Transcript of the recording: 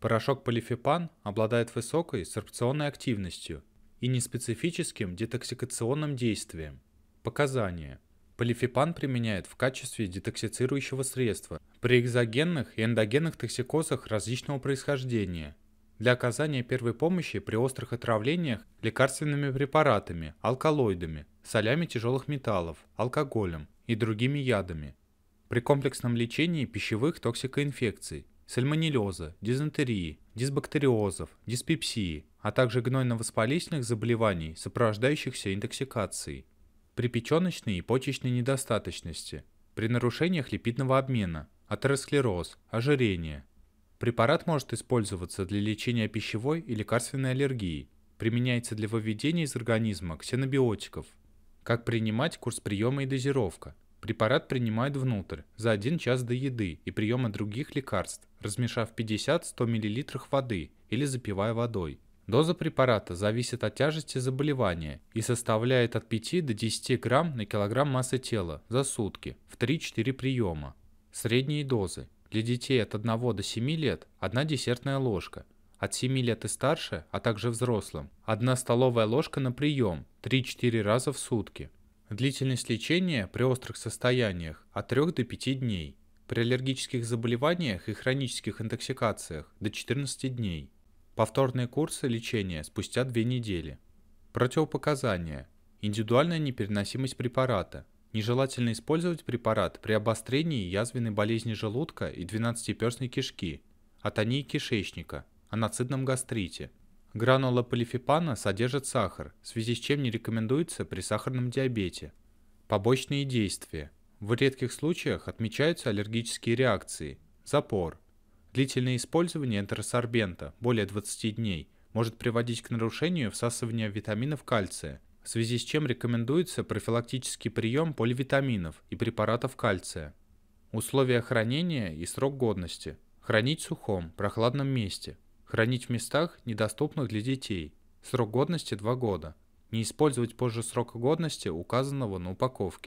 Порошок полифепан обладает высокой сорбционной активностью и неспецифическим детоксикационным действием. Показания. Полифепан применяют в качестве детоксицирующего средства при экзогенных и эндогенных токсикозах различного происхождения для оказания первой помощи при острых отравлениях лекарственными препаратами, алкалоидами, солями тяжелых металлов, алкоголем и другими ядами при комплексном лечении пищевых токсикоинфекций – сальмонеллеза, дизентерии, дисбактериозов, диспепсии, а также гнойно-воспалительных заболеваний, сопровождающихся интоксикацией, при печеночной и почечной недостаточности, при нарушениях липидного обмена, атеросклероз, ожирение. Препарат может использоваться для лечения пищевой и лекарственной аллергии, применяется для выведения из организма ксенобиотиков. Как принимать курс приема и дозировка – Препарат принимают внутрь за 1 час до еды и приема других лекарств, размешав 50-100 мл воды или запивая водой. Доза препарата зависит от тяжести заболевания и составляет от 5 до 10 грамм на килограмм массы тела за сутки в 3-4 приема. Средние дозы. Для детей от 1 до 7 лет – 1 десертная ложка. От 7 лет и старше, а также взрослым – 1 столовая ложка на прием 3-4 раза в сутки. Длительность лечения при острых состояниях от 3 до 5 дней, при аллергических заболеваниях и хронических интоксикациях до 14 дней. Повторные курсы лечения спустя 2 недели. Противопоказания. Индивидуальная непереносимость препарата. Нежелательно использовать препарат при обострении язвенной болезни желудка и двенадцатиперстной кишки, атонии кишечника, аноцидном гастрите – Гранула полифепана содержит сахар, в связи с чем не рекомендуется при сахарном диабете. Побочные действия. В редких случаях отмечаются аллергические реакции, запор. Длительное использование энтеросорбента, более 20 дней, может приводить к нарушению всасывания витаминов кальция, в связи с чем рекомендуется профилактический прием поливитаминов и препаратов кальция. Условия хранения и срок годности. Хранить в сухом, прохладном месте, Хранить в местах, недоступных для детей. Срок годности 2 года. Не использовать позже срока годности, указанного на упаковке.